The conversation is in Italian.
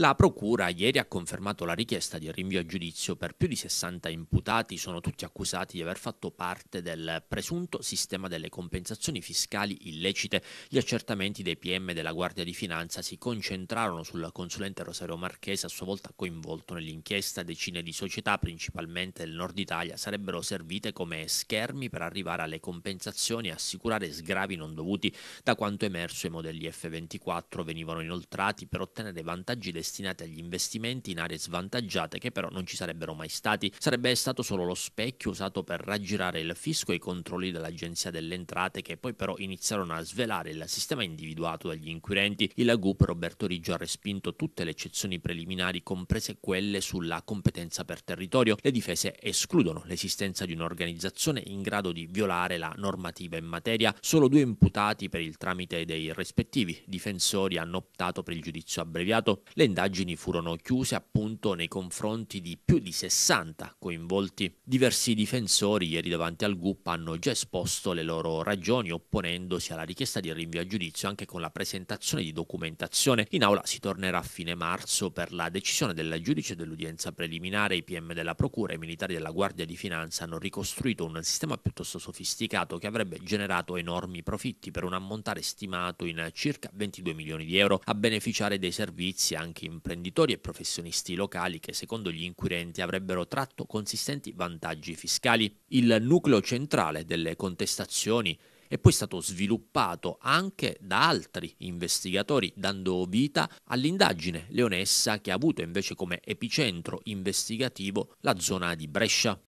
La Procura ieri ha confermato la richiesta di rinvio a giudizio per più di 60 imputati, sono tutti accusati di aver fatto parte del presunto sistema delle compensazioni fiscali illecite. Gli accertamenti dei PM della Guardia di Finanza si concentrarono sul consulente Rosario Marchese, a sua volta coinvolto nell'inchiesta. Decine di società, principalmente del nord Italia, sarebbero servite come schermi per arrivare alle compensazioni e assicurare sgravi non dovuti. Da quanto emerso i modelli F24 venivano inoltrati per ottenere vantaggi destinati destinati agli investimenti in aree svantaggiate che però non ci sarebbero mai stati. Sarebbe stato solo lo specchio usato per raggirare il fisco e i controlli dell'Agenzia delle Entrate che poi però iniziarono a svelare il sistema individuato dagli inquirenti. Il GUP Roberto Riggio ha respinto tutte le eccezioni preliminari, comprese quelle sulla competenza per territorio. Le difese escludono l'esistenza di un'organizzazione in grado di violare la normativa in materia. Solo due imputati per il tramite dei rispettivi difensori hanno optato per il giudizio abbreviato. Le indagini indagini furono chiuse appunto nei confronti di più di 60 coinvolti. Diversi difensori ieri davanti al GUP hanno già esposto le loro ragioni opponendosi alla richiesta di rinvio a giudizio anche con la presentazione di documentazione. In aula si tornerà a fine marzo per la decisione del giudice dell'udienza preliminare. I PM della Procura e i militari della Guardia di Finanza hanno ricostruito un sistema piuttosto sofisticato che avrebbe generato enormi profitti per un ammontare stimato in circa 22 milioni di euro a beneficiare dei servizi anche anche imprenditori e professionisti locali che secondo gli inquirenti avrebbero tratto consistenti vantaggi fiscali. Il nucleo centrale delle contestazioni è poi stato sviluppato anche da altri investigatori, dando vita all'indagine leonessa che ha avuto invece come epicentro investigativo la zona di Brescia.